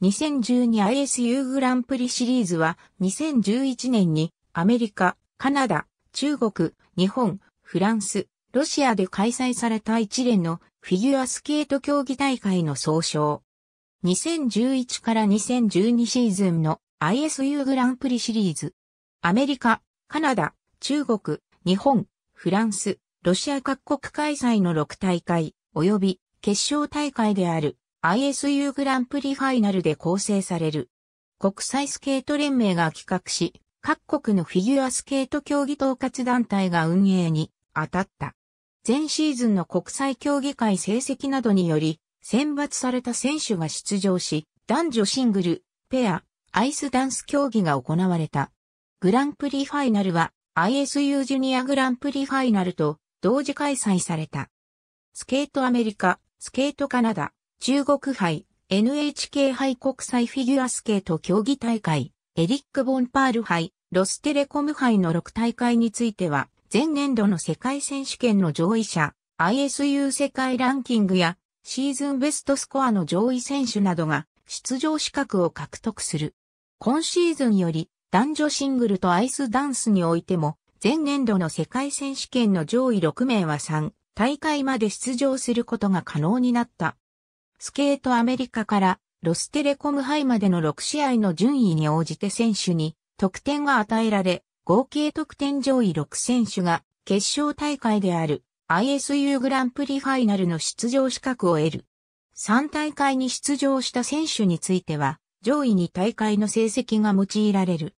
2011-2012ISU グランプリシリーズは2011年にアメリカ、カナダ、中国、日本、フランス、ロシアで開催された一連のフィギュアスケート競技大会の総称。2011から2012シーズンの ISU グランプリシリーズ。アメリカ、カナダ、中国、日本、フランス、ロシア各国開催の6大会、及び決勝大会である ISU グランプリファイナルで構成される。国際スケート連盟が企画し、各国のフィギュアスケート競技統括団体が運営に当たった。前シーズンの国際競技会成績などにより、選抜された選手が出場し、男女シングル、ペア、アイスダンス競技が行われた。グランプリファイナルは ISU ジュニアグランプリファイナルと同時開催された。スケートアメリカ、スケートカナダ、中国杯、NHK 杯国際フィギュアスケート競技大会、エリック・ボンパール杯、ロステレコム杯の6大会については、前年度の世界選手権の上位者、ISU 世界ランキングや、シーズンベストスコアの上位選手などが、出場資格を獲得する。今シーズンより、男女シングルとアイスダンスにおいても、前年度の世界選手権の上位6名は3大会まで出場することが可能になった。スケートアメリカからロステレコムハイまでの6試合の順位に応じて選手に得点が与えられ、合計得点上位6選手が決勝大会である ISU グランプリファイナルの出場資格を得る。3大会に出場した選手については、上位に大会の成績が用いられる。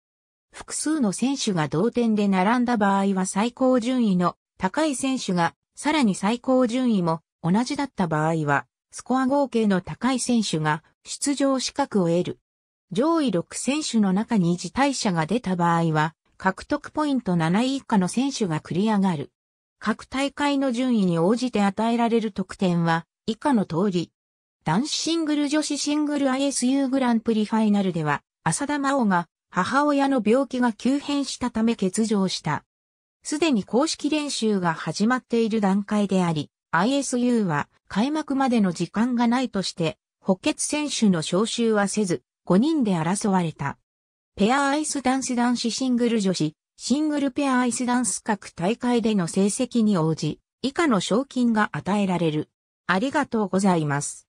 複数の選手が同点で並んだ場合は最高順位の高い選手が、さらに最高順位も同じだった場合は、スコア合計の高い選手が出場資格を得る。上位6選手の中に辞退者が出た場合は、獲得ポイント7位以下の選手が繰り上がる。各大会の順位に応じて与えられる得点は、以下の通り。男子シングル女子シングル ISU グランプリファイナルでは、浅田真央が母親の病気が急変したため欠場した。すでに公式練習が始まっている段階であり、ISU は開幕までの時間がないとして、補欠選手の招集はせず、5人で争われた。ペアアイスダンス男子シングル女子、シングルペアアイスダンス各大会での成績に応じ、以下の賞金が与えられる。ありがとうございます。